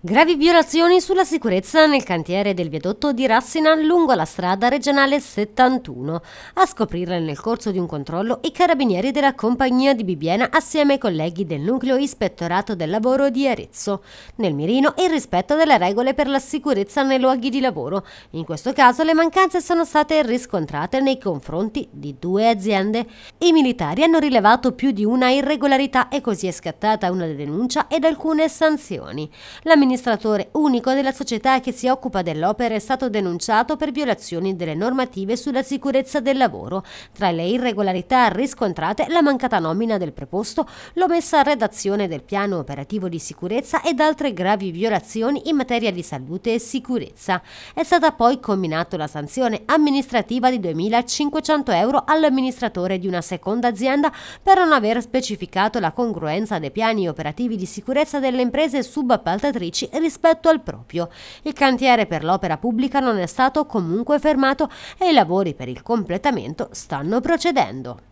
Gravi violazioni sulla sicurezza nel cantiere del viadotto di Rassina lungo la strada regionale 71. A scoprirle nel corso di un controllo i carabinieri della compagnia di Bibiena assieme ai colleghi del nucleo ispettorato del lavoro di Arezzo. Nel mirino il rispetto delle regole per la sicurezza nei luoghi di lavoro. In questo caso le mancanze sono state riscontrate nei confronti di due aziende. I militari hanno rilevato più di una irregolarità e così è scattata una denuncia ed alcune sanzioni. La amministratore unico della società che si occupa dell'opera è stato denunciato per violazioni delle normative sulla sicurezza del lavoro. Tra le irregolarità riscontrate la mancata nomina del preposto, l'omessa redazione del piano operativo di sicurezza ed altre gravi violazioni in materia di salute e sicurezza. È stata poi combinata la sanzione amministrativa di 2.500 euro all'amministratore di una seconda azienda per non aver specificato la congruenza dei piani operativi di sicurezza delle imprese subappaltatrici uffici rispetto al proprio. Il cantiere per l'opera pubblica non è stato comunque fermato e i lavori per il completamento stanno procedendo.